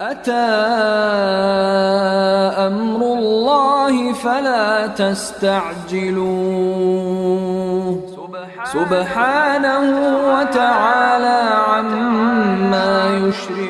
أتى أمر الله فلا تستعجلوه سبحانه وتعالى عما يشركون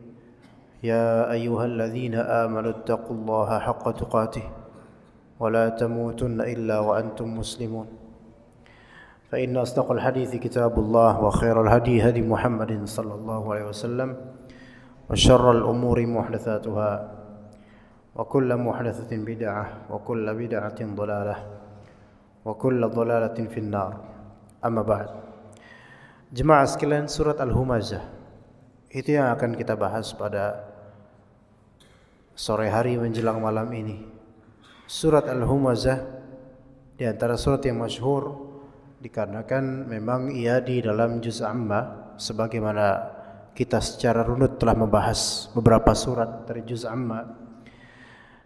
يا أيها الذين آمنوا اتقوا الله حق تقاته ولا تموتن إلا وأنتم مسلمون فإن أصدق الحديث كتاب الله وخير الهدي هدي محمد صلى الله عليه وسلم وشر الأمور محدثاتها وكل محدثة بدعة وكل بدعة ضلالة وكل ضلالة في النار أما بعد جماعه سكلان سوره الهمزه itu yang akan kita bahas pada sore hari menjelang malam ini Surat Al-Humazah Di antara surat yang masyhur Dikarenakan memang ia di dalam Juz Amma Sebagaimana kita secara runut telah membahas beberapa surat dari Juz Amma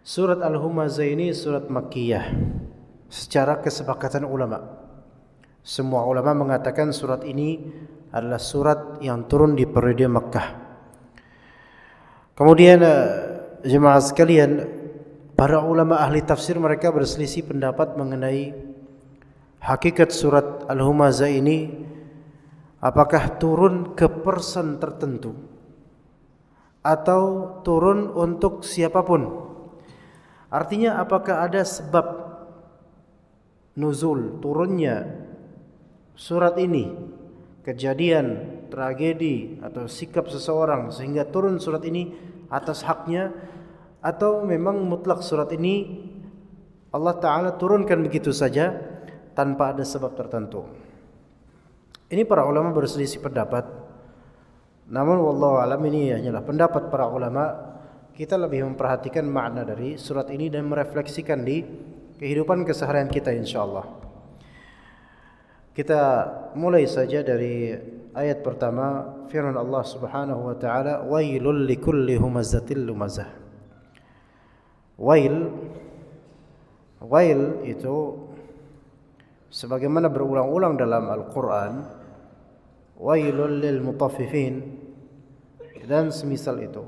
Surat Al-Humazah ini surat Makkiyah Secara kesepakatan ulama Semua ulama mengatakan surat ini adalah surat yang turun di periode Mekah Kemudian eh, Jemaah sekalian, para ulama ahli tafsir mereka berselisih pendapat mengenai hakikat surat Al-Humazah ini apakah turun ke person tertentu atau turun untuk siapapun. Artinya apakah ada sebab nuzul turunnya surat ini kejadian tragedi atau sikap seseorang sehingga turun surat ini atas haknya atau memang mutlak surat ini Allah taala turunkan begitu saja tanpa ada sebab tertentu. Ini para ulama berselisih pendapat. Namun wallahu alam ini hanyalah pendapat para ulama. Kita lebih memperhatikan makna dari surat ini dan merefleksikan di kehidupan keseharian kita insyaallah. Kita mulai saja dari ayat pertama firman Allah Subhanahu wa taala wailul likulli humazatil lumazah. Wail Wail itu sebagaimana berulang-ulang dalam Al-Qur'an wailul lil mutaffifin dan semisal itu.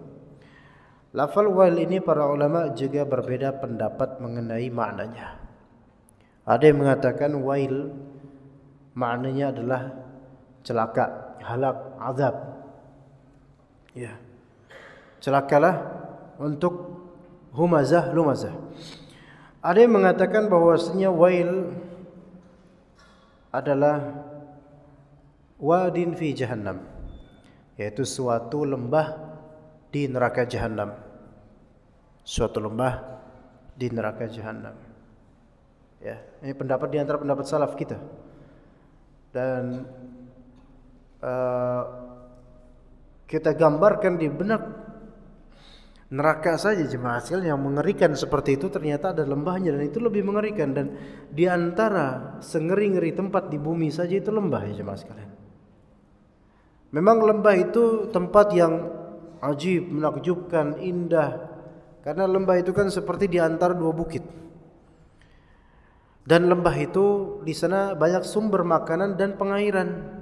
Lafal wail ini para ulama juga berbeda pendapat mengenai maknanya. Ada yang mengatakan wail maknanya adalah celaka, halak, azab. Ya. Celakalah untuk humazah lumazah. Ada yang mengatakan bahwasanya wail adalah wadin fi jahannam yaitu suatu lembah di neraka jahannam. Suatu lembah di neraka jahannam. Ya, ini pendapat di antara pendapat salaf kita. Dan uh, kita gambarkan di benak neraka saja jemaah sekalian yang mengerikan seperti itu ternyata ada lembahnya dan itu lebih mengerikan dan di antara sengeri-ngeri tempat di bumi saja itu lembah ya jemaah sekalian. Memang lembah itu tempat yang ajib, menakjubkan, indah karena lembah itu kan seperti di antara dua bukit. Dan lembah itu di sana banyak sumber makanan dan pengairan.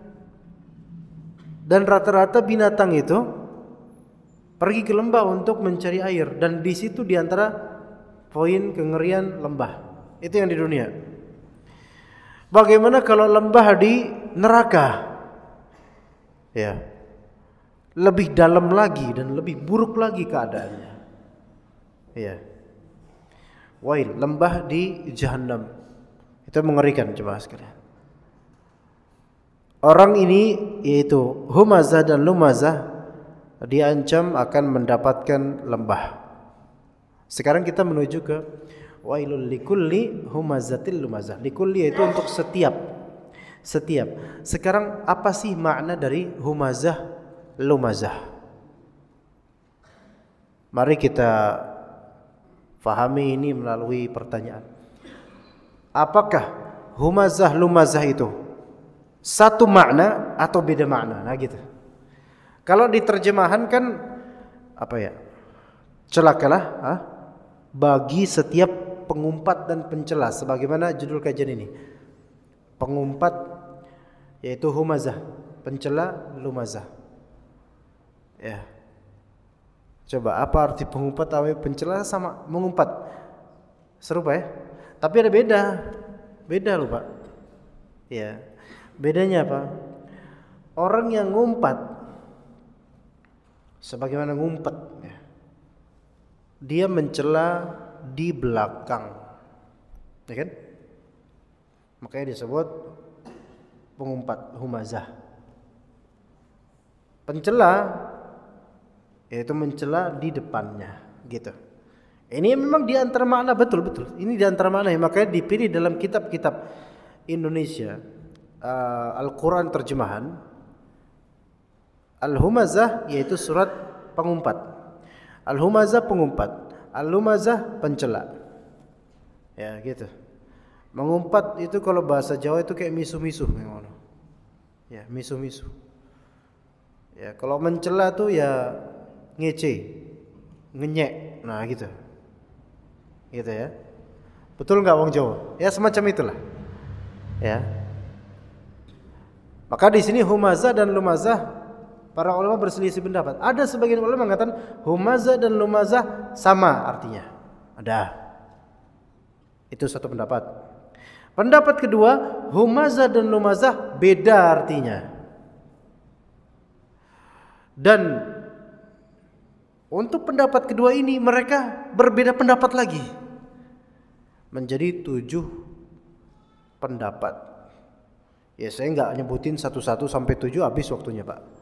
Dan rata-rata binatang itu pergi ke lembah untuk mencari air dan di situ di antara poin kengerian lembah itu yang di dunia bagaimana kalau lembah di neraka ya lebih dalam lagi dan lebih buruk lagi keadaannya ya wail lembah di jahanam itu mengerikan coba sekalian orang ini yaitu humazah dan lumazah diancam akan mendapatkan lembah. Sekarang kita menuju ke wailul likulli humazatil lumazah. Likulli yaitu untuk setiap setiap. Sekarang apa sih makna dari humazah lumazah? Mari kita fahami ini melalui pertanyaan. Apakah humazah lumazah itu satu makna atau beda makna? Nah gitu. Kalau diterjemahan kan apa ya? Celakalah ah, bagi setiap pengumpat dan pencela sebagaimana judul kajian ini. Pengumpat yaitu humazah, pencela lumazah. Ya. Coba apa arti pengumpat atau pencela sama mengumpat? Serupa ya? Tapi ada beda. Beda lupa. Ya. Bedanya apa? Orang yang ngumpat sebagaimana ngumpet ya. dia mencela di belakang ya kan makanya disebut pengumpat humazah pencela yaitu mencela di depannya gitu ini memang di antara makna betul betul ini diantara makna ya makanya dipilih dalam kitab-kitab Indonesia eh, Al-Quran terjemahan Al-Humazah yaitu surat pengumpat. Al-Humazah pengumpat, Al-Humazah pencela. Ya, gitu. Mengumpat itu kalau bahasa Jawa itu kayak misu-misu, memang. Ya, misu-misu. Ya, kalau mencela tuh ya ngece, ngenyek. Nah, gitu. Gitu ya. Betul nggak wong Jawa? Ya semacam itulah. Ya. Maka di sini humazah dan lumazah Para ulama berselisih pendapat. Ada sebagian ulama mengatakan humaza dan lumazah sama artinya. Ada. Itu satu pendapat. Pendapat kedua, humaza dan lumazah beda artinya. Dan untuk pendapat kedua ini mereka berbeda pendapat lagi. Menjadi tujuh pendapat. Ya saya nggak nyebutin satu-satu sampai tujuh habis waktunya Pak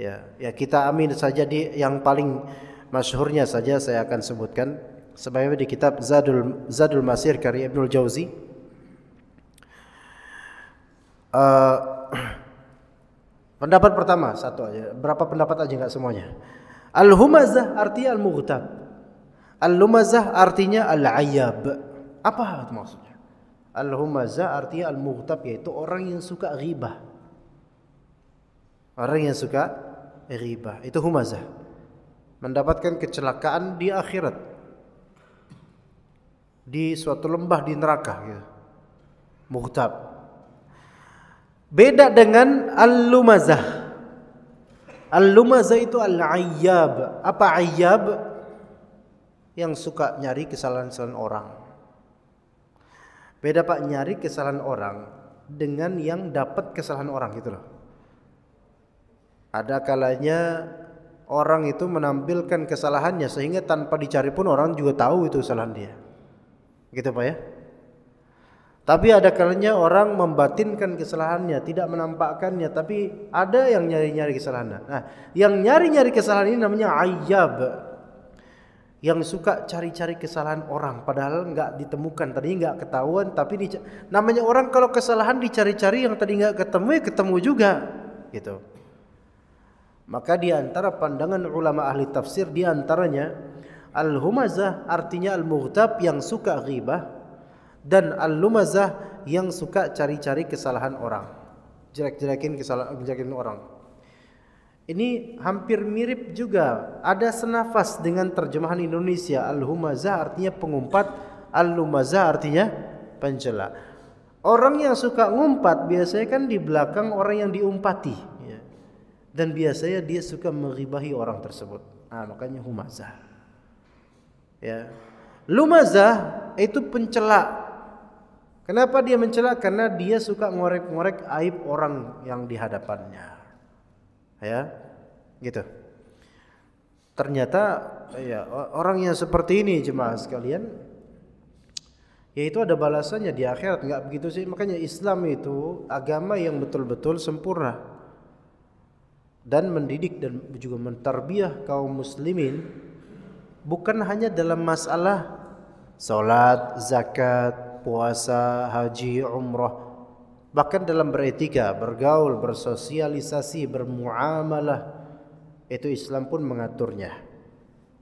ya ya kita amin saja di yang paling masyhurnya saja saya akan sebutkan sebagaimana di kitab Zadul Zadul Masir karya Ibnul Jauzi uh, pendapat pertama satu aja berapa pendapat aja nggak semuanya al-humazah artinya al-mughtab al-humazah artinya al-ayyab apa maksudnya al-humazah artinya al-mughtab yaitu orang yang suka ghibah orang yang suka riba. Itu humazah. Mendapatkan kecelakaan di akhirat. Di suatu lembah di neraka gitu. Ya. Muhtab. Beda dengan al-lumazah. Al-lumazah itu al-ayyab. Apa ayyab? Yang suka nyari kesalahan-kesalahan orang. Beda Pak nyari kesalahan orang dengan yang dapat kesalahan orang gitu loh. Ada kalanya orang itu menampilkan kesalahannya sehingga tanpa dicari pun orang juga tahu itu kesalahan dia. Gitu Pak ya. Tapi ada kalanya orang membatinkan kesalahannya, tidak menampakkannya, tapi ada yang nyari-nyari kesalahannya. Nah, yang nyari-nyari kesalahan ini namanya ayyab. Yang suka cari-cari kesalahan orang padahal enggak ditemukan, tadi nggak ketahuan, tapi namanya orang kalau kesalahan dicari-cari yang tadi nggak ketemu ya ketemu juga, gitu. Maka di antara pandangan ulama ahli tafsir di antaranya al-humazah artinya al-mughtab yang suka ghibah dan al-lumazah yang suka cari-cari kesalahan orang. Jelek-jelekin kesalahan jelekin orang. Ini hampir mirip juga, ada senafas dengan terjemahan Indonesia al-humazah artinya pengumpat, al-lumazah artinya pencela. Orang yang suka ngumpat biasanya kan di belakang orang yang diumpati dan biasanya dia suka menghibahi orang tersebut. Ah, makanya humazah. Ya. Lumazah itu pencela. Kenapa dia mencela? Karena dia suka ngorek-ngorek aib orang yang di hadapannya. Ya. Gitu. Ternyata ya orang yang seperti ini jemaah sekalian yaitu ada balasannya di akhirat nggak begitu sih makanya Islam itu agama yang betul-betul sempurna dan mendidik dan juga mentarbiah kaum muslimin bukan hanya dalam masalah salat, zakat, puasa, haji, umrah bahkan dalam beretika, bergaul, bersosialisasi, bermuamalah itu Islam pun mengaturnya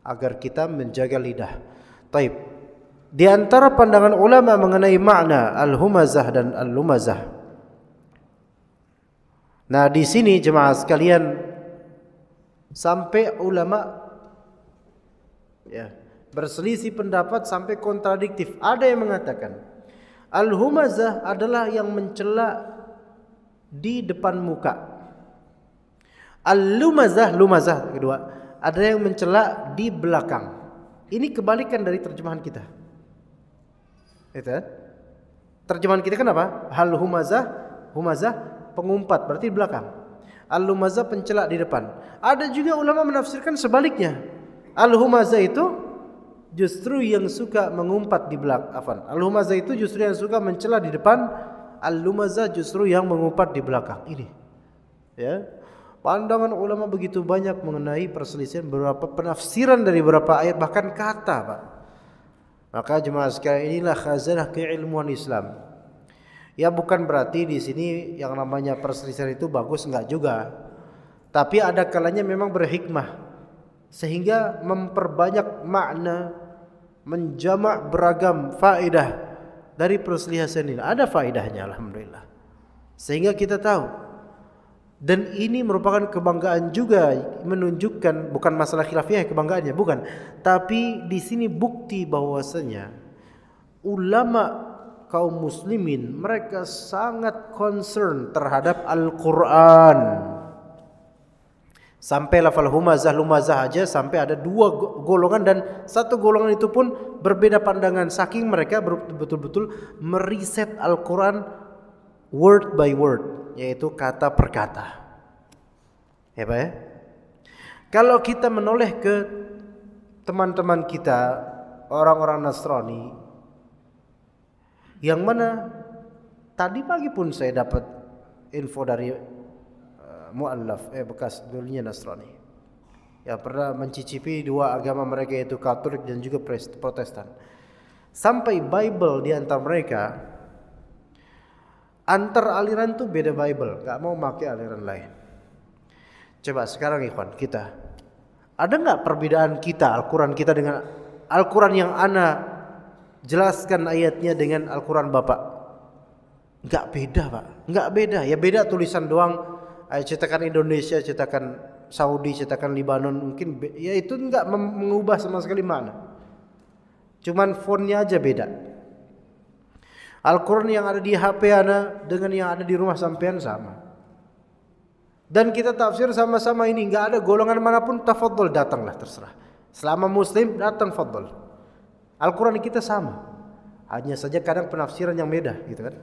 agar kita menjaga lidah. Taib. Di antara pandangan ulama mengenai makna al-humazah dan al-lumazah Nah, di sini jemaah sekalian sampai ulama ya berselisih pendapat sampai kontradiktif. Ada yang mengatakan al-humazah adalah yang mencela di depan muka. Al-lumazah, lumazah kedua, ada yang mencela di belakang. Ini kebalikan dari terjemahan kita. Itu. Ya. Terjemahan kita kenapa Hal humazah, humazah pengumpat berarti di belakang. Al-Lumazah pencela di depan. Ada juga ulama menafsirkan sebaliknya. Al-Humazah itu justru yang suka mengumpat di belakang. Al-Humazah itu justru yang suka mencela di depan. Al-Lumazah justru yang mengumpat di belakang. Ini. Ya. Pandangan ulama begitu banyak mengenai perselisihan beberapa penafsiran dari beberapa ayat bahkan kata, Pak. Maka jemaah sekalian inilah khazanah keilmuan Islam. Ya bukan berarti di sini yang namanya perselisihan itu bagus enggak juga. Tapi ada kalanya memang berhikmah sehingga memperbanyak makna menjamak beragam faedah dari perselisihan ini. Ada faedahnya alhamdulillah. Sehingga kita tahu dan ini merupakan kebanggaan juga menunjukkan bukan masalah khilafiyah kebanggaannya bukan tapi di sini bukti bahwasanya ulama kaum muslimin mereka sangat concern terhadap Al-Qur'an. Sampai lafal humazah lumazah aja sampai ada dua golongan dan satu golongan itu pun berbeda pandangan saking mereka betul-betul meriset Al-Qur'an word by word yaitu kata per kata. Ya Pak ya? Kalau kita menoleh ke teman-teman kita orang-orang Nasrani yang mana tadi pagi pun saya dapat info dari uh, muallaf eh bekas dulunya Nasrani ya pernah mencicipi dua agama mereka yaitu Katolik dan juga Protestan sampai Bible di antara mereka antar aliran tuh beda Bible, nggak mau pakai aliran lain. Coba sekarang Ikhwan kita, ada nggak perbedaan kita Al-Quran kita dengan Al-Quran yang ana jelaskan ayatnya dengan Al-Quran Bapak. Nggak beda Pak, nggak beda. Ya beda tulisan doang. ayat eh, Cetakan Indonesia, cetakan Saudi, cetakan Libanon mungkin ya itu enggak mengubah sama sekali mana. Cuman fontnya aja beda. Al-Quran yang ada di HP ana dengan yang ada di rumah sampean sama. Dan kita tafsir sama-sama ini enggak ada golongan manapun tafadhol datanglah terserah. Selama muslim datang fadhol. Al-Quran kita sama. Hanya saja kadang penafsiran yang beda gitu kan.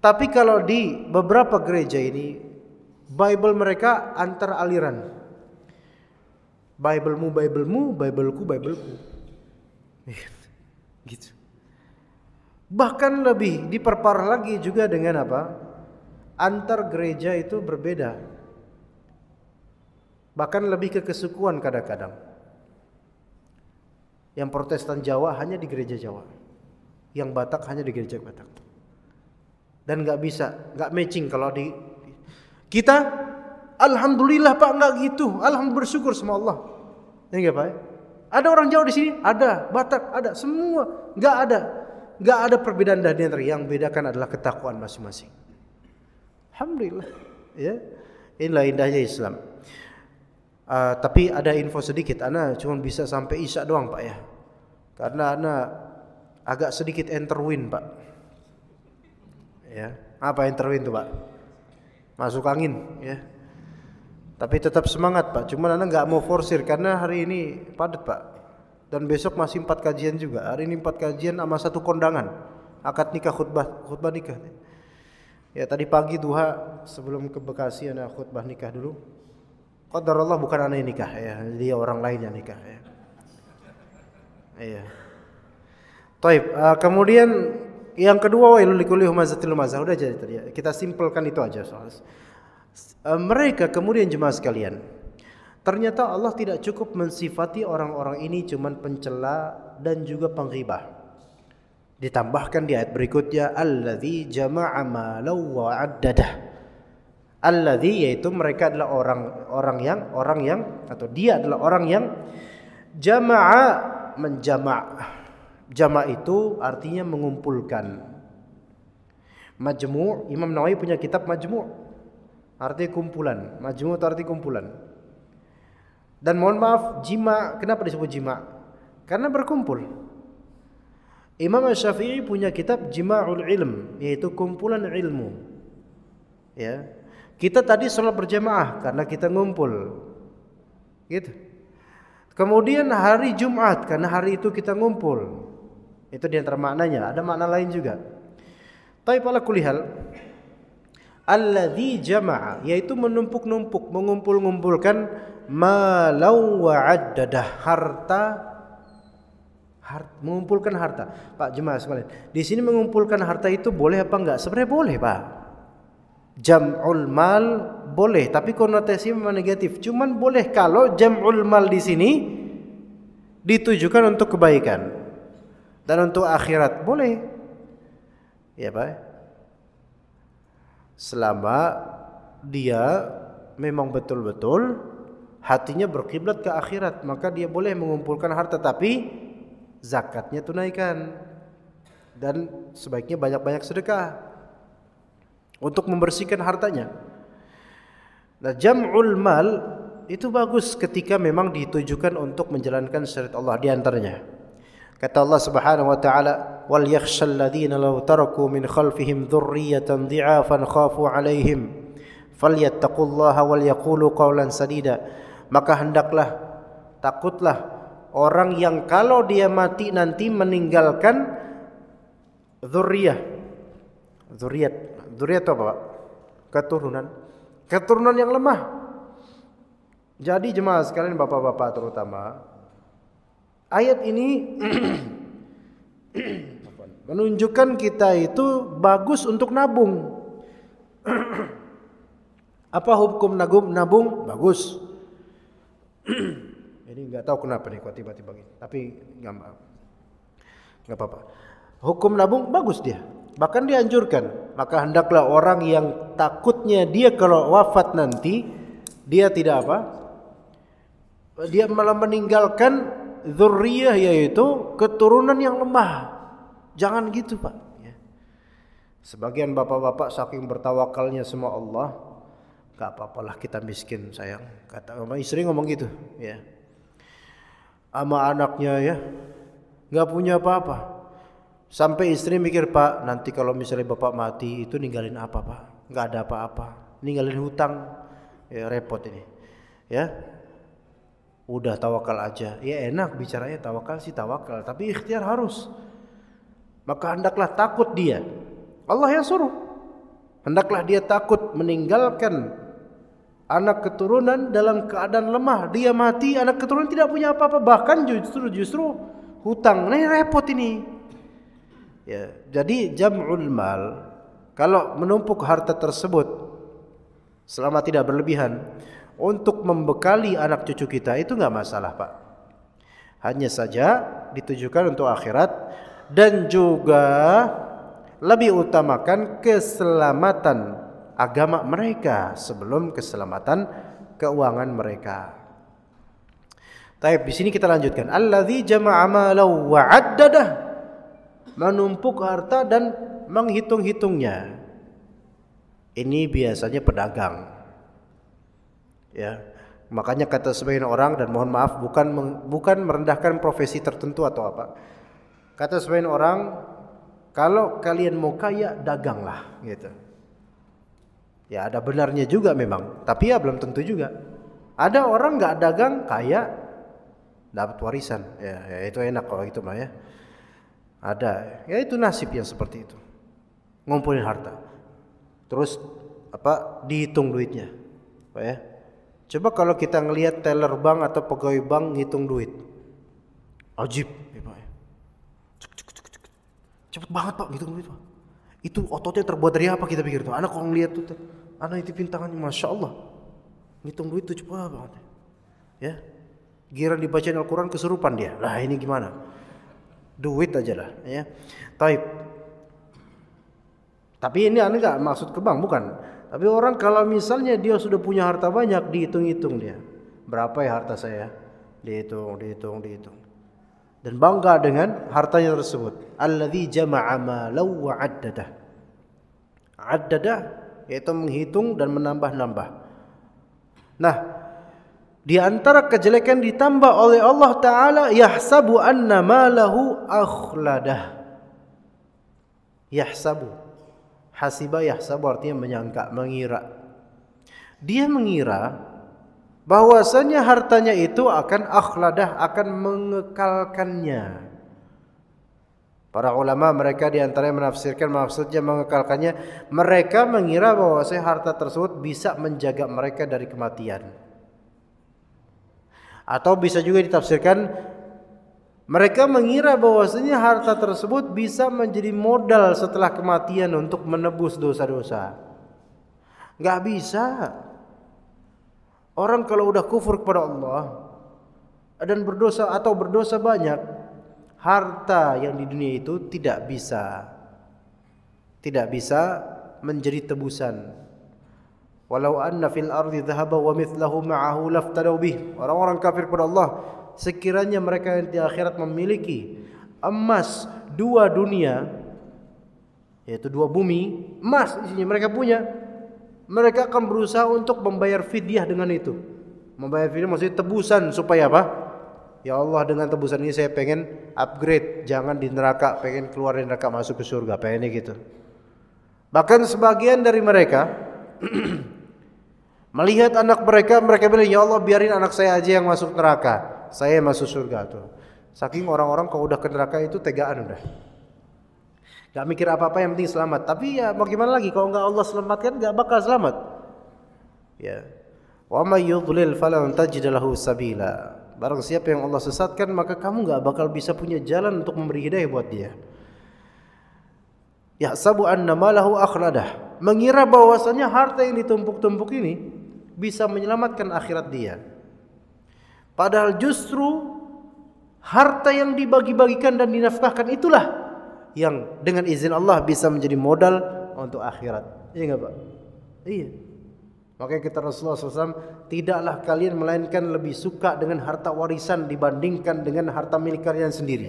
Tapi kalau di beberapa gereja ini Bible mereka antar aliran. Biblemu, Biblemu, Bibleku, Bibleku. gitu. Bahkan lebih diperparah lagi juga dengan apa? Antar gereja itu berbeda. Bahkan lebih ke kesukuan kadang-kadang. Yang Protestan Jawa hanya di gereja Jawa. Yang Batak hanya di gereja Batak. Dan nggak bisa, nggak matching kalau di kita alhamdulillah Pak nggak gitu. Alhamdulillah bersyukur sama Allah. Ini gak, Pak? Ya? Ada orang Jawa di sini? Ada, Batak ada, semua nggak ada. Nggak ada perbedaan dari yang bedakan adalah ketakuan masing-masing. Alhamdulillah, ya. Inilah indahnya Islam. Ah, tapi ada info sedikit, ana cuma bisa sampai isya doang pak ya, karena ana agak sedikit enterwin pak. Ya, apa enterwin tuh pak? Masuk angin, ya. Tapi tetap semangat pak. Cuma ana nggak mau forsir karena hari ini padat pak. Dan besok masih empat kajian juga. Hari ini empat kajian sama satu kondangan, akad nikah khutbah khutbah nikah. Ya tadi pagi duha sebelum ke Bekasi ana khutbah nikah dulu. Qadar Allah bukan anak nikah ya, dia orang lain yang nikah ya. Iya. Taib, uh, kemudian yang kedua wailul likulli humazatil lumazah. Udah jadi tadi. Ya. Kita simpelkan itu aja soalnya. Uh, eh, mereka kemudian jemaah sekalian, ternyata Allah tidak cukup mensifati orang-orang ini cuman pencela dan juga penghibah. Ditambahkan di ayat berikutnya allazi jama'a malau wa addadah Alladhi yaitu mereka adalah orang orang yang orang yang atau dia adalah orang yang jama'a menjama' Jama' itu artinya mengumpulkan. Majmu' Imam Nawawi punya kitab Majmu' arti kumpulan. Majmu' itu arti kumpulan. Dan mohon maaf jima kenapa disebut jima? Karena berkumpul. Imam Syafi'i punya kitab Jima'ul Ilm yaitu kumpulan ilmu. Ya, kita tadi sholat berjamaah karena kita ngumpul. Gitu. Kemudian hari Jumat karena hari itu kita ngumpul. Itu diantara maknanya. Ada makna lain juga. Tapi pala kulihal. di jama'a. Yaitu menumpuk-numpuk. Mengumpul-ngumpulkan. Malau wa'addadah. Harta. mengumpulkan harta. Pak jemaah sekalian. Di sini mengumpulkan harta itu boleh apa enggak? Sebenarnya boleh pak jam'ul mal boleh tapi konotasi memang negatif cuman boleh kalau jam'ul mal di sini ditujukan untuk kebaikan dan untuk akhirat boleh ya Pak selama dia memang betul-betul hatinya berkiblat ke akhirat maka dia boleh mengumpulkan harta tapi zakatnya tunaikan dan sebaiknya banyak-banyak sedekah untuk membersihkan hartanya. Nah, jam'ul mal itu bagus ketika memang ditujukan untuk menjalankan syariat Allah di antaranya. Kata Allah Subhanahu wa taala, "Wal yakhshal ladzina law taraku min khalfihim dhurriyatan dhi'afan khafu 'alaihim falyattaqullaha wal yaqulu qawlan sadida." Maka hendaklah takutlah orang yang kalau dia mati nanti meninggalkan dzurriyah, dzurriyat Duriat atau apa, Pak? Keturunan. Keturunan yang lemah. Jadi jemaah sekalian bapak-bapak terutama, ayat ini menunjukkan kita itu bagus untuk nabung. Apa hukum nabung? Nabung bagus. Ini nggak tahu kenapa nih kok tiba-tiba gini. Tapi nggak nggak apa-apa. Hukum nabung bagus dia bahkan dianjurkan maka hendaklah orang yang takutnya dia kalau wafat nanti dia tidak apa dia malah meninggalkan zuriyah yaitu keturunan yang lemah jangan gitu Pak ya. sebagian bapak-bapak saking bertawakalnya semua Allah gak apa-apalah kita miskin sayang kata mama istri ngomong gitu ya sama anaknya ya nggak punya apa-apa Sampai istri mikir, Pak, nanti kalau misalnya Bapak mati itu ninggalin apa, Pak? Gak ada apa-apa. Ninggalin hutang, ya repot ini. Ya, udah tawakal aja. Ya enak bicaranya tawakal sih tawakal, tapi ikhtiar harus. Maka hendaklah takut dia. Allah yang suruh. Hendaklah dia takut meninggalkan anak keturunan dalam keadaan lemah. Dia mati, anak keturunan tidak punya apa-apa, bahkan justru justru hutang. nih ini repot ini. Ya, jadi jam'ul mal kalau menumpuk harta tersebut selama tidak berlebihan untuk membekali anak cucu kita itu nggak masalah, Pak. Hanya saja ditujukan untuk akhirat dan juga lebih utamakan keselamatan agama mereka sebelum keselamatan keuangan mereka. Tapi di sini kita lanjutkan. Alladzi jama'a malau wa 'addadah menumpuk harta dan menghitung-hitungnya. Ini biasanya pedagang. Ya. Makanya kata sebagian orang dan mohon maaf bukan bukan merendahkan profesi tertentu atau apa. Kata sebagian orang, kalau kalian mau kaya daganglah gitu. Ya ada benarnya juga memang, tapi ya belum tentu juga. Ada orang nggak dagang kaya dapat warisan. Ya, ya itu enak kalau gitu mah ya. Ada. Ya itu nasib yang seperti itu. Ngumpulin harta. Terus apa dihitung duitnya. Pak ya. Coba kalau kita ngelihat teller bank atau pegawai bank ngitung duit. Ajib, ya, Pak. Ya. Cepet banget Pak ngitung duit, Pak. Itu ototnya terbuat dari apa kita pikir tuh? Anak kalau ngelihat tuh, anak itu pintangannya, masya Allah. Ngitung duit tuh cepat banget. Ya, Giran dibacain Al-Quran kesurupan dia. Lah ini gimana? duit aja lah ya taib tapi ini aneh nggak maksud ke bank bukan tapi orang kalau misalnya dia sudah punya harta banyak dihitung-hitung dia berapa ya harta saya dihitung dihitung dihitung dan bangga dengan hartanya tersebut alladzi jama'a wa yaitu menghitung dan menambah-nambah nah di antara kejelekan ditambah oleh Allah Ta'ala Yahsabu anna malahu akhladah Yahsabu hasibah yahsabu artinya menyangka, mengira Dia mengira bahwasanya hartanya itu akan akhladah, akan mengekalkannya Para ulama mereka diantaranya menafsirkan maksudnya mengekalkannya. Mereka mengira bahwa harta tersebut bisa menjaga mereka dari kematian. Atau bisa juga ditafsirkan mereka mengira bahwasanya harta tersebut bisa menjadi modal setelah kematian untuk menebus dosa-dosa. Gak bisa. Orang kalau udah kufur kepada Allah dan berdosa atau berdosa banyak, harta yang di dunia itu tidak bisa tidak bisa menjadi tebusan Walau anna fil ardi dhahaba wa mithlahu ma'ahu laftadaw bih. Orang-orang kafir kepada Allah sekiranya mereka yang di akhirat memiliki emas dua dunia yaitu dua bumi, emas isinya mereka punya, mereka akan berusaha untuk membayar fidyah dengan itu. Membayar fidyah maksudnya tebusan supaya apa? Ya Allah dengan tebusan ini saya pengen upgrade, jangan di neraka, pengen keluar dari neraka masuk ke surga, pengennya gitu. Bahkan sebagian dari mereka Melihat anak mereka, mereka bilang, "Ya Allah, biarin anak saya aja yang masuk neraka. Saya masuk surga tuh." Saking orang-orang kalau udah ke neraka itu tegaan udah. Gak mikir apa-apa yang penting selamat. Tapi ya mau gimana lagi kalau nggak Allah selamatkan nggak bakal selamat. Ya. Wa may yudlil falan tajid lahu sabila. Barang siapa yang Allah sesatkan maka kamu nggak bakal bisa punya jalan untuk memberi hidayah buat dia. Ya sabu anna malahu akhladah. Mengira bahwasanya harta yang ditumpuk-tumpuk ini bisa menyelamatkan akhirat dia. Padahal justru harta yang dibagi-bagikan dan dinafkahkan itulah yang dengan izin Allah bisa menjadi modal untuk akhirat. Iya enggak, Pak? Iya. Makanya kita Rasulullah SAW tidaklah kalian melainkan lebih suka dengan harta warisan dibandingkan dengan harta milik kalian sendiri.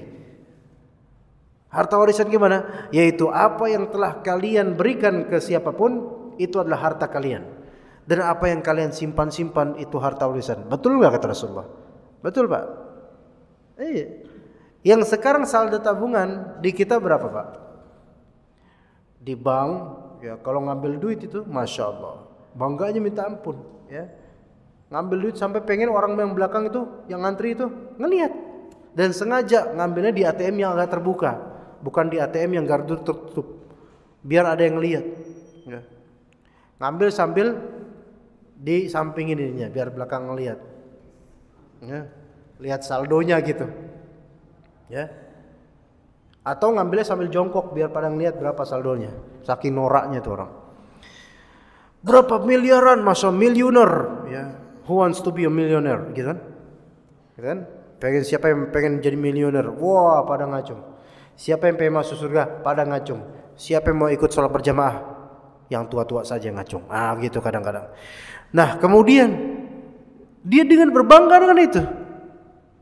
Harta warisan gimana? Yaitu apa yang telah kalian berikan ke siapapun itu adalah harta kalian dan apa yang kalian simpan-simpan itu harta warisan. Betul nggak kata Rasulullah? Betul pak? Iya. Eh. Yang sekarang saldo tabungan di kita berapa pak? Di bank, ya kalau ngambil duit itu, masya Allah, bangganya minta ampun, ya. Ngambil duit sampai pengen orang yang belakang itu, yang ngantri itu ngelihat dan sengaja ngambilnya di ATM yang agak terbuka, bukan di ATM yang gardu tertutup, biar ada yang lihat. Ya. Ngambil sambil di samping ininya biar belakang ngelihat ya lihat saldonya gitu ya atau ngambilnya sambil jongkok biar pada ngelihat berapa saldonya saking noraknya tuh orang berapa miliaran masa miliuner ya who wants to be a millionaire gitu kan gitu kan pengen siapa yang pengen jadi miliuner wah pada ngacung siapa yang pengen masuk surga pada ngacung siapa yang mau ikut sholat berjamaah yang tua-tua saja ngacung. Ah, gitu kadang-kadang. Nah, kemudian dia dengan berbangga dengan itu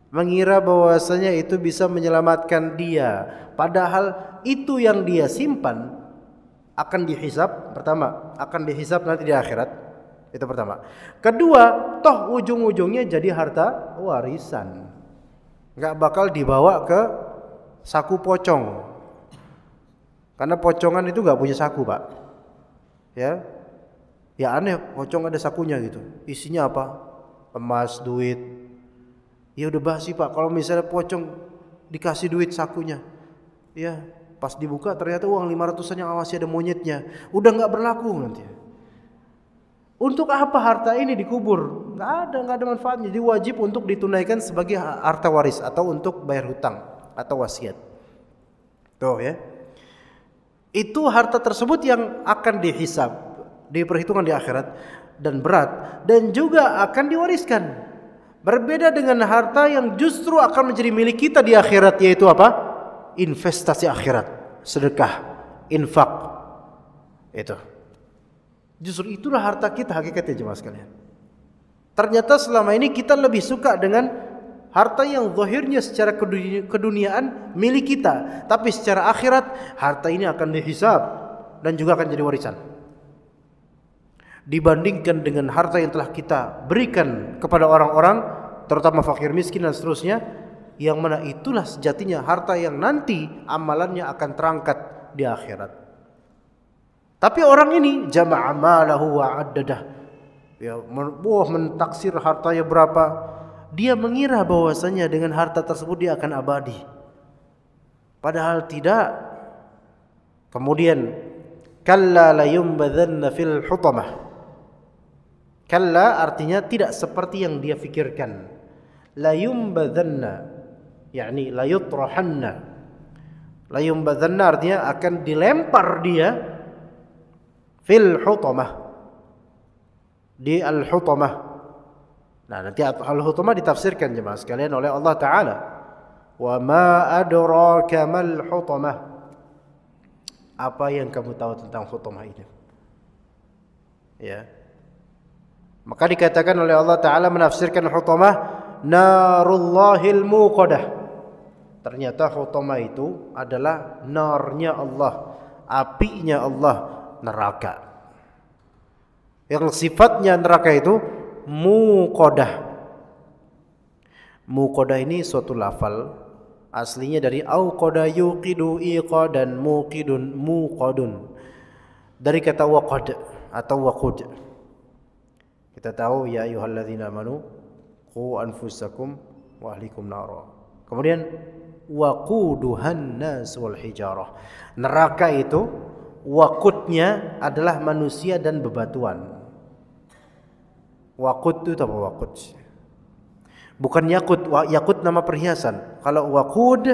mengira bahwasanya itu bisa menyelamatkan dia, padahal itu yang dia simpan akan dihisap pertama, akan dihisap nanti di akhirat. Itu pertama. Kedua, toh ujung-ujungnya jadi harta warisan. Enggak bakal dibawa ke saku pocong. Karena pocongan itu enggak punya saku, Pak ya ya aneh pocong ada sakunya gitu isinya apa emas duit ya udah basi pak kalau misalnya pocong dikasih duit sakunya ya pas dibuka ternyata uang 500an yang awasi ada monyetnya udah nggak berlaku nanti untuk apa harta ini dikubur nggak ada nggak ada manfaatnya jadi wajib untuk ditunaikan sebagai harta waris atau untuk bayar hutang atau wasiat tuh ya itu harta tersebut yang akan dihisab, diperhitungkan di akhirat dan berat dan juga akan diwariskan. Berbeda dengan harta yang justru akan menjadi milik kita di akhirat yaitu apa? Investasi akhirat, sedekah, infak. Itu. Justru itulah harta kita hakikatnya jemaah sekalian. Ternyata selama ini kita lebih suka dengan harta yang zahirnya secara keduniaan milik kita, tapi secara akhirat harta ini akan dihisab dan juga akan jadi warisan. Dibandingkan dengan harta yang telah kita berikan kepada orang-orang, terutama fakir miskin dan seterusnya, yang mana itulah sejatinya harta yang nanti amalannya akan terangkat di akhirat. Tapi orang ini jama'a malahu wa addadah. Ya, wah mentaksir hartanya berapa, dia mengira bahwasanya dengan harta tersebut dia akan abadi. Padahal tidak. Kemudian kalla la yumbadhanna fil hutamah. Kalla artinya tidak seperti yang dia pikirkan. La yumbadhanna yakni la yutrahanna. La yumbadhanna artinya akan dilempar dia fil hutamah. Di al hutamah Nah, nanti al-hutumah ditafsirkan jemaah sekalian oleh Allah taala. Wa ma adraka mal hutumah. Apa yang kamu tahu tentang hutumah ini? Ya. Maka dikatakan oleh Allah taala menafsirkan hutumah. narullahil muqadah. Ternyata hutumah itu adalah narnya Allah, apinya Allah, neraka. Yang sifatnya neraka itu muqadah. Muqadah ini suatu lafal aslinya dari auqada yuqidu iqadan muqidun muqadun. Dari kata waqad atau waqud. Kita tahu ya ayyuhalladzina amanu qu anfusakum wa ahlikum nara. Kemudian waquduhan nas wal hijarah. Neraka itu wakutnya adalah manusia dan bebatuan. Wakut itu apa wakut? Bukan yakut. Yakut nama perhiasan. Kalau wakud,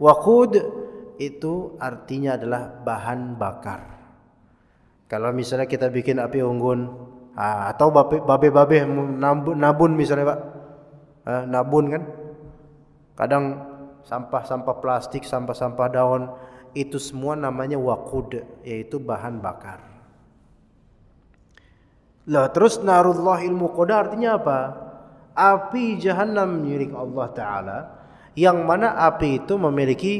wakud itu artinya adalah bahan bakar. Kalau misalnya kita bikin api unggun ah, atau babe-babe nabun, nabun misalnya pak, eh, nabun kan? Kadang sampah-sampah plastik, sampah-sampah daun itu semua namanya wakud, yaitu bahan bakar. Lah terus ilmu qada artinya apa? Api jahanam milik Allah taala yang mana api itu memiliki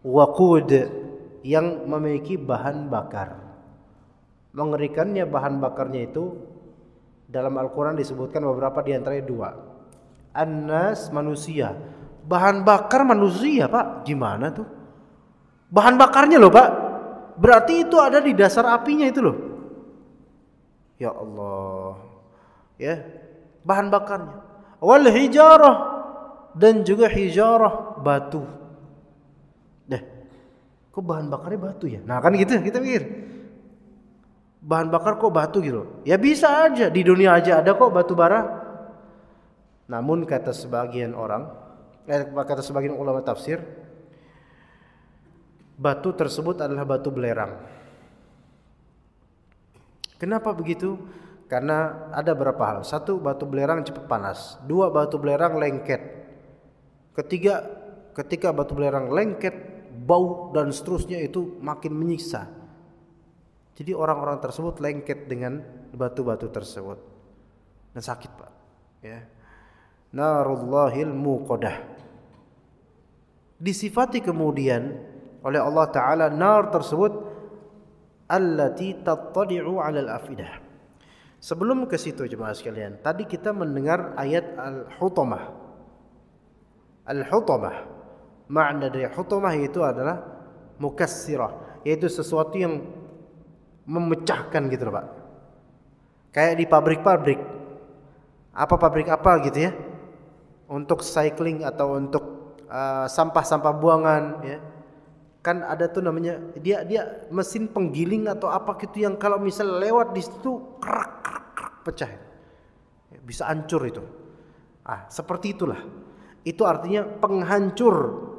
wakud yang memiliki bahan bakar. Mengerikannya bahan bakarnya itu dalam Al-Qur'an disebutkan beberapa di antaranya dua. Anas manusia. Bahan bakar manusia, Pak. Gimana tuh? Bahan bakarnya loh, Pak. Berarti itu ada di dasar apinya itu loh. Ya Allah. Ya, bahan bakarnya. Wal hijarah dan juga hijarah batu. Deh. Kok bahan bakarnya batu ya? Nah, kan gitu kita mikir Bahan bakar kok batu gitu. Ya bisa aja di dunia aja ada kok batu bara. Namun kata sebagian orang, eh, kata sebagian ulama tafsir, batu tersebut adalah batu belerang. Kenapa begitu? Karena ada beberapa hal. Satu, batu belerang cepat panas. Dua, batu belerang lengket. Ketiga, ketika batu belerang lengket, bau dan seterusnya itu makin menyiksa. Jadi orang-orang tersebut lengket dengan batu-batu tersebut. Dan sakit, Pak. Ya. Narullahil muqadah. Disifati kemudian oleh Allah Ta'ala nar tersebut allati tattadi'u 'alal afidah. Sebelum ke situ jemaah sekalian, tadi kita mendengar ayat Al-Hutamah. Al-Hutamah. Makna dari Hutamah itu adalah mukassirah, yaitu sesuatu yang memecahkan gitu loh, Pak. Kayak di pabrik-pabrik. Apa pabrik apa gitu ya? Untuk cycling atau untuk eh, sampah-sampah uh, buangan ya kan ada tuh namanya dia dia mesin penggiling atau apa gitu yang kalau misal lewat di situ kerak krak krak pecah bisa hancur itu ah seperti itulah itu artinya penghancur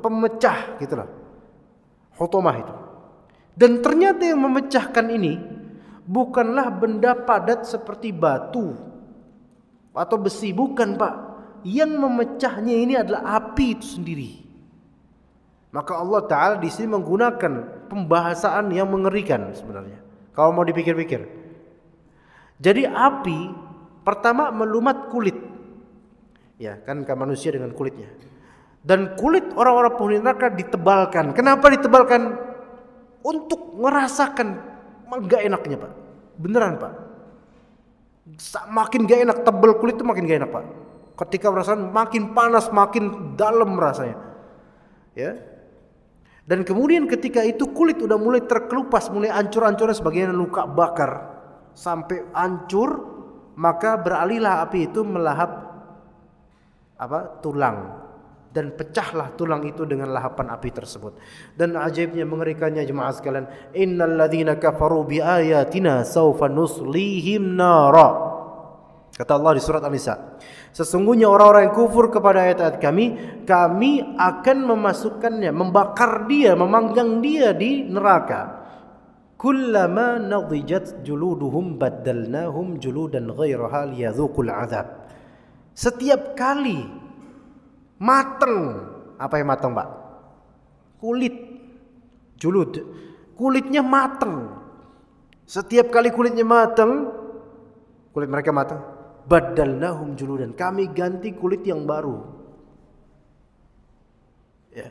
pemecah gitulah hotomah itu dan ternyata yang memecahkan ini bukanlah benda padat seperti batu atau besi bukan pak yang memecahnya ini adalah api itu sendiri maka Allah Ta'ala di sini menggunakan pembahasan yang mengerikan sebenarnya. Kalau mau dipikir-pikir. Jadi api pertama melumat kulit. Ya kan manusia dengan kulitnya. Dan kulit orang-orang penghuni neraka ditebalkan. Kenapa ditebalkan? Untuk merasakan gak enaknya pak. Beneran pak. Makin gak enak tebal kulit itu makin gak enak pak. Ketika perasaan makin panas makin dalam rasanya. Ya, dan kemudian ketika itu kulit udah mulai terkelupas, mulai ancur hancurnya sebagian luka bakar sampai ancur, maka beralihlah api itu melahap apa tulang dan pecahlah tulang itu dengan lahapan api tersebut. Dan ajaibnya mengerikannya jemaah sekalian, ladzina kafaru biayatina saufa nuslihim nara. Kata Allah di surat An-Nisa, sesungguhnya orang-orang yang kufur kepada ayat-ayat kami, kami akan memasukkannya, membakar dia, memanggang dia di neraka. Kullama nadijat juluduhum badalnahum juludan ghairaha liyadhuqul azab. Setiap kali mateng, apa yang mateng, Pak? Kulit. Julud. Kulitnya mateng. Setiap kali kulitnya mateng, kulit mereka mateng badalnahum juludan. Kami ganti kulit yang baru. Ya.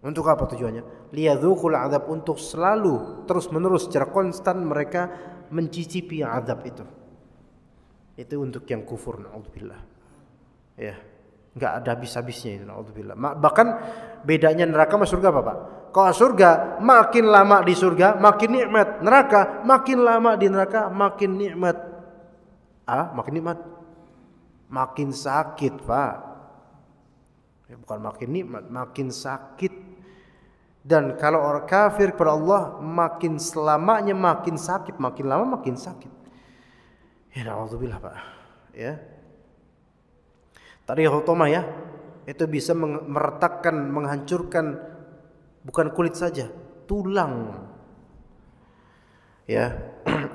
Untuk apa tujuannya? Liyadzukul adab untuk selalu terus-menerus secara konstan mereka mencicipi adab itu. Itu untuk yang kufur naudzubillah. Ya. Enggak ada habis-habisnya itu naudzubillah. Bahkan bedanya neraka sama surga apa, Pak? Kalau surga makin lama di surga makin nikmat, neraka makin lama di neraka makin nikmat ah makin nikmat makin sakit pak ya, bukan makin nikmat makin sakit dan kalau orang kafir kepada Allah makin selamanya makin sakit makin lama makin sakit ya Alhamdulillah pak ya tadi Hotoma ya itu bisa meretakkan menghancurkan bukan kulit saja tulang ya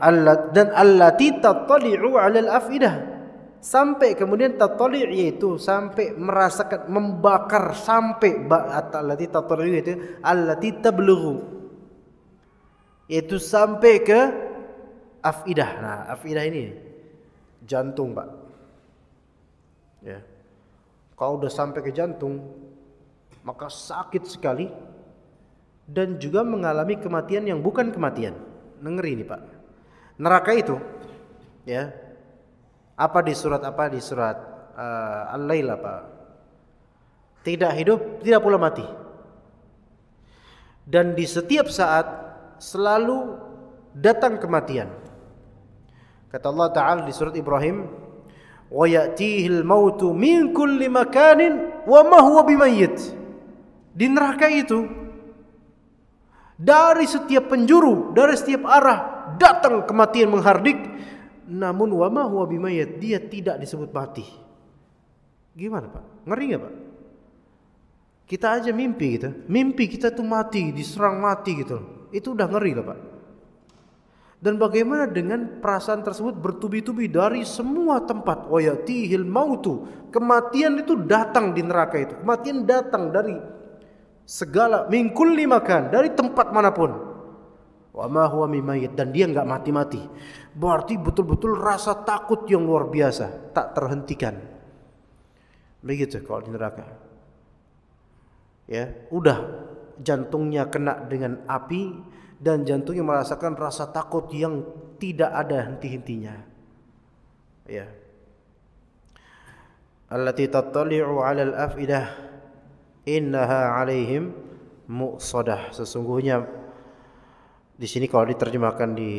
Allah dan allati tattali'u 'alal afidah sampai kemudian tattali' yaitu sampai merasakan membakar sampai allati tattali'u yaitu allati tablughu yaitu sampai ke afidah. Nah, afidah ini jantung, Pak. Ya. Kalau udah sampai ke jantung, maka sakit sekali dan juga mengalami kematian yang bukan kematian. Dengar ini, Pak neraka itu ya apa di surat apa di surat uh, Al-Lail apa tidak hidup tidak pula mati dan di setiap saat selalu datang kematian kata Allah taala di surat Ibrahim wa ya'tihil mautu min kulli makanin wa ma huwa bimayyit di neraka itu dari setiap penjuru dari setiap arah datang kematian menghardik namun wama huwa bimayat dia tidak disebut mati gimana Pak ngeri nggak Pak kita aja mimpi gitu mimpi kita tuh mati diserang mati gitu itu udah ngeri lah Pak dan bagaimana dengan perasaan tersebut bertubi-tubi dari semua tempat wayatihil mautu kematian itu datang di neraka itu kematian datang dari segala mingkul makan dari tempat manapun wa huwa mimayit dan dia nggak mati-mati. Berarti betul-betul rasa takut yang luar biasa, tak terhentikan. Begitu kalau di neraka. Ya, udah jantungnya kena dengan api dan jantungnya merasakan rasa takut yang tidak ada henti-hentinya. Ya. Allati tattali'u al afidah innaha 'alaihim muqsadah. Sesungguhnya di sini kalau diterjemahkan di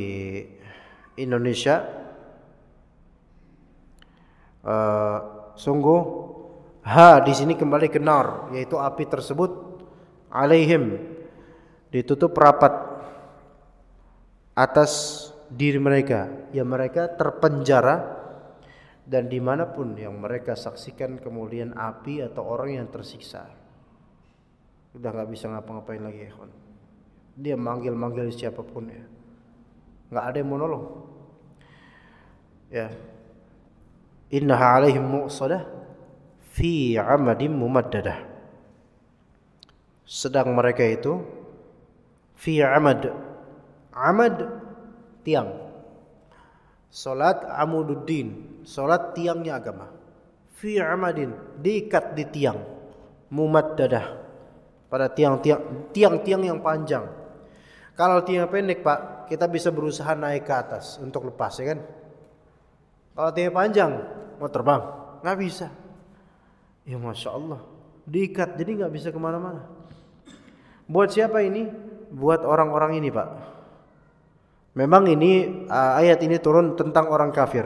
Indonesia uh, sungguh ha di sini kembali ke nar yaitu api tersebut alaihim ditutup rapat atas diri mereka ya mereka terpenjara dan dimanapun yang mereka saksikan kemudian api atau orang yang tersiksa udah nggak bisa ngapa-ngapain lagi ya dia manggil-manggil siapapun ya. Nggak ada yang mau nolong. Ya. Innaha alaihim mu'sadah fi amadim mumaddadah. Sedang mereka itu fi amad. Amad tiang. Salat amududdin, salat tiangnya agama. Fi amadin, diikat di tiang. Mumaddadah pada tiang-tiang tiang-tiang yang panjang kalau tiang pendek pak, kita bisa berusaha naik ke atas untuk lepas ya kan. Kalau tiang panjang, mau terbang, nggak bisa. Ya masya Allah, diikat jadi nggak bisa kemana-mana. Buat siapa ini? Buat orang-orang ini pak. Memang ini eh, ayat ini turun tentang orang kafir.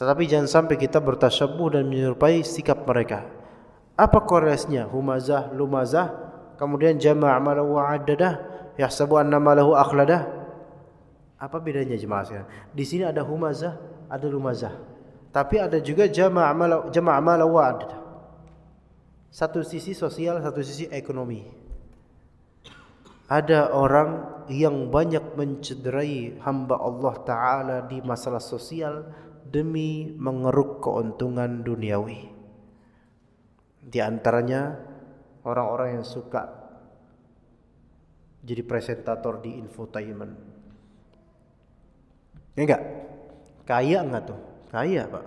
Tetapi jangan sampai kita bertasyabuh dan menyerupai sikap mereka. Apa korelasinya? Humazah, lumazah kemudian jama' malahu addadah yahsabu anna malahu akhladah apa bedanya jemaah sekalian di sini ada humazah ada lumazah tapi ada juga jama' malahu jama' addadah satu sisi sosial satu sisi ekonomi ada orang yang banyak mencederai hamba Allah taala di masalah sosial demi mengeruk keuntungan duniawi di antaranya orang-orang yang suka jadi presentator di infotainment. Ya enggak? Kaya enggak tuh? Kaya, Pak.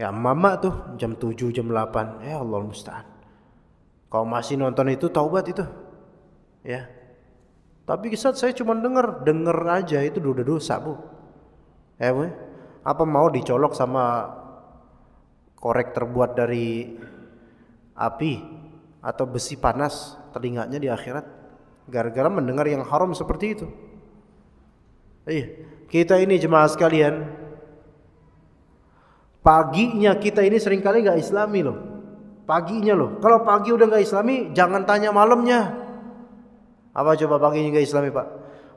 Ya mama tuh jam 7 jam 8. Ya Allah musta'an. kau masih nonton itu taubat itu. Ya. Tapi kisah saya cuma dengar, dengar aja itu udah dosa, Bu. eh Bu. Apa mau dicolok sama korek terbuat dari api atau besi panas telinganya di akhirat gara-gara mendengar yang haram seperti itu. Iya, kita ini jemaah sekalian paginya kita ini seringkali gak islami loh. Paginya loh. Kalau pagi udah gak islami, jangan tanya malamnya. Apa coba paginya gak islami, Pak?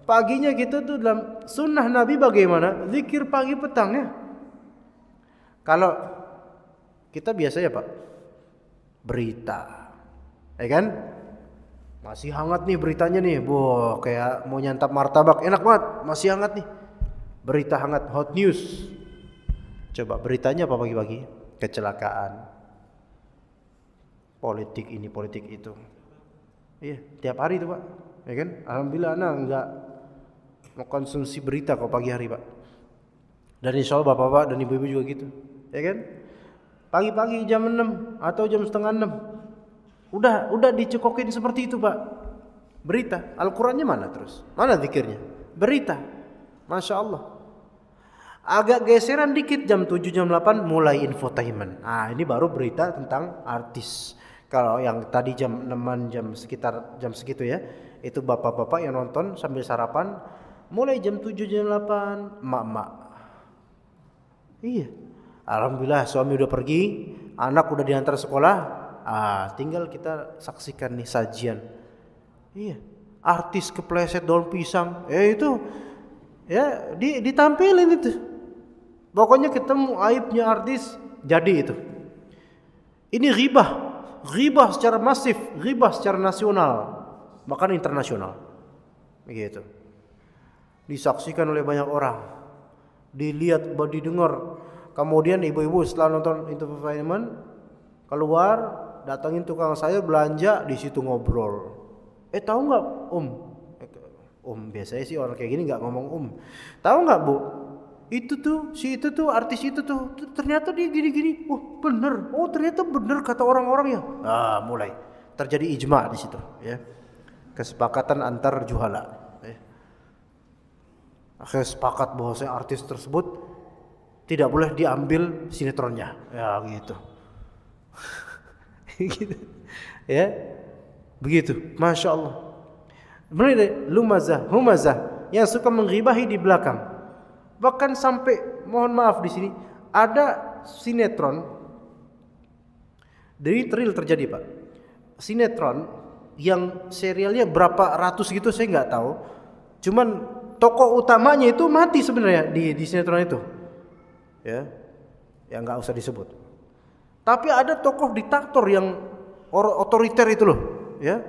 Paginya kita tuh dalam sunnah Nabi bagaimana? Zikir pagi petangnya. Kalau kita biasa ya Pak, berita ya kan masih hangat nih beritanya nih boh kayak mau nyantap martabak enak banget masih hangat nih berita hangat hot news coba beritanya apa pagi-pagi kecelakaan politik ini politik itu iya tiap hari tuh pak ya kan alhamdulillah anak nggak mengkonsumsi berita kok pagi hari pak dan insya Allah bapak-bapak dan ibu-ibu juga gitu ya kan pagi-pagi jam 6 atau jam setengah 6 Udah udah dicekokin seperti itu, Pak. Berita. Al-Qur'annya mana terus? Mana zikirnya? Berita. Masya Allah. Agak geseran dikit jam 7 jam 8 mulai infotainment. Ah, ini baru berita tentang artis. Kalau yang tadi jam 6 jam sekitar jam segitu ya, itu bapak-bapak yang nonton sambil sarapan mulai jam 7 jam 8 mak mak Iya. Alhamdulillah suami udah pergi, anak udah diantar sekolah, Ah, tinggal kita saksikan nih sajian. Iya, artis kepleset daun pisang. Eh itu ya di, ditampilin itu. Pokoknya ketemu aibnya artis jadi itu. Ini ribah ribah secara masif, ribah secara nasional, bahkan internasional. Begitu. Disaksikan oleh banyak orang. Dilihat, didengar. Kemudian ibu-ibu setelah nonton entertainment keluar datangin tukang sayur belanja di situ ngobrol eh tahu nggak om om biasanya sih orang kayak gini nggak ngomong om tahu nggak bu itu tuh si itu tuh artis itu tuh ternyata dia gini-gini oh bener oh ternyata bener kata orang-orang ya ah mulai terjadi ijma di situ ya kesepakatan antar juhala ya. akhirnya sepakat bahwa saya artis tersebut tidak boleh diambil sinetronnya ya gitu gitu. ya begitu masya Allah benar lumazah humazah yang suka menggibahi di belakang bahkan sampai mohon maaf di sini ada sinetron dari real terjadi pak sinetron yang serialnya berapa ratus gitu saya nggak tahu cuman tokoh utamanya itu mati sebenarnya di di sinetron itu ya ya nggak usah disebut tapi ada tokoh diktator yang otoriter itu loh, ya.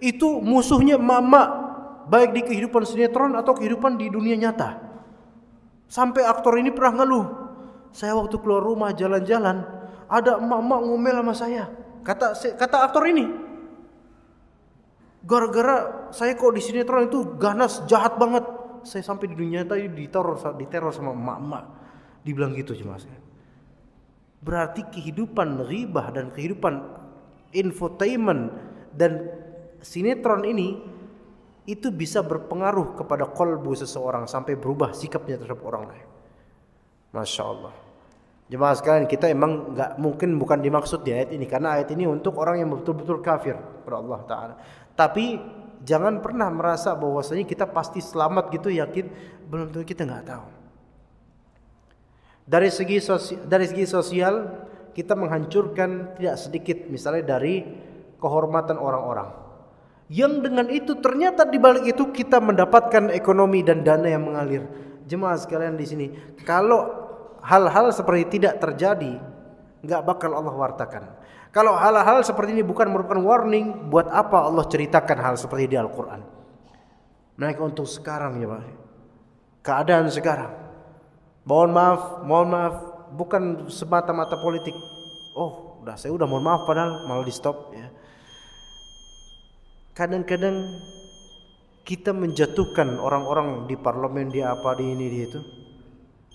Itu musuhnya mama baik di kehidupan sinetron atau kehidupan di dunia nyata. Sampai aktor ini pernah ngeluh, saya waktu keluar rumah jalan-jalan ada mama ngomel sama saya. Kata kata aktor ini. Gara-gara saya kok di sinetron itu ganas jahat banget. Saya sampai di dunia nyata diteror diteror sama mama, Dibilang gitu cuma saya. Berarti kehidupan ribah dan kehidupan infotainment dan sinetron ini itu bisa berpengaruh kepada kolbu seseorang sampai berubah sikapnya terhadap orang lain. Masya Allah. Jemaah sekalian kita emang nggak mungkin bukan dimaksud di ayat ini karena ayat ini untuk orang yang betul-betul kafir kepada Allah Taala. Tapi jangan pernah merasa bahwasanya kita pasti selamat gitu yakin belum tentu kita nggak tahu. Dari segi sosial, dari segi sosial kita menghancurkan tidak sedikit misalnya dari kehormatan orang-orang. Yang dengan itu ternyata di balik itu kita mendapatkan ekonomi dan dana yang mengalir. Jemaah sekalian di sini, kalau hal-hal seperti tidak terjadi, nggak bakal Allah wartakan. Kalau hal-hal seperti ini bukan merupakan warning, buat apa Allah ceritakan hal seperti di Al-Qur'an? Mereka untuk sekarang ya Pak. Keadaan sekarang mohon maaf mohon maaf bukan semata-mata politik oh udah saya udah mohon maaf padahal malah di stop ya kadang-kadang kita menjatuhkan orang-orang di parlemen dia apa di ini di itu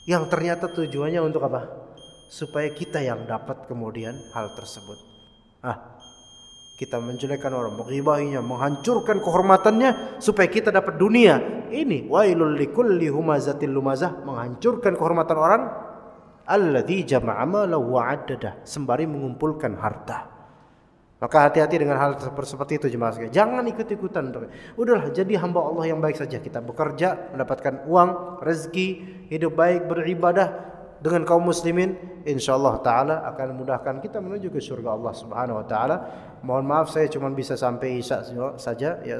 yang ternyata tujuannya untuk apa supaya kita yang dapat kemudian hal tersebut ah kita menjelekkan orang, menghibahinya, menghancurkan kehormatannya supaya kita dapat dunia. Ini wailul likulli humazatil lumazah menghancurkan kehormatan orang alladzi jama'a malahu wa addada, sembari mengumpulkan harta. Maka hati-hati dengan hal seperti itu jemaah sekalian. Jangan ikut-ikutan. Udahlah jadi hamba Allah yang baik saja. Kita bekerja, mendapatkan uang, rezeki, hidup baik, beribadah, dengan kaum muslimin insyaallah taala akan mudahkan kita menuju ke surga Allah Subhanahu wa taala. Mohon maaf saya cuma bisa sampai Isya saja ya.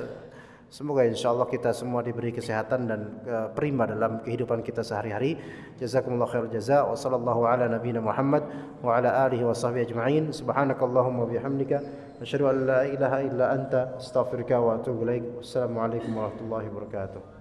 Semoga insyaallah kita semua diberi kesehatan dan eh, prima dalam kehidupan kita sehari-hari. Jazakumullah khair jaza wa sallallahu ala Muhammad wa ala alihi wa sahbihi ajma'in. Subhanakallahumma bihamdika asyhadu an la ilaha illa anta astaghfiruka wa atubu ilaik. Wassalamualaikum warahmatullahi wabarakatuh.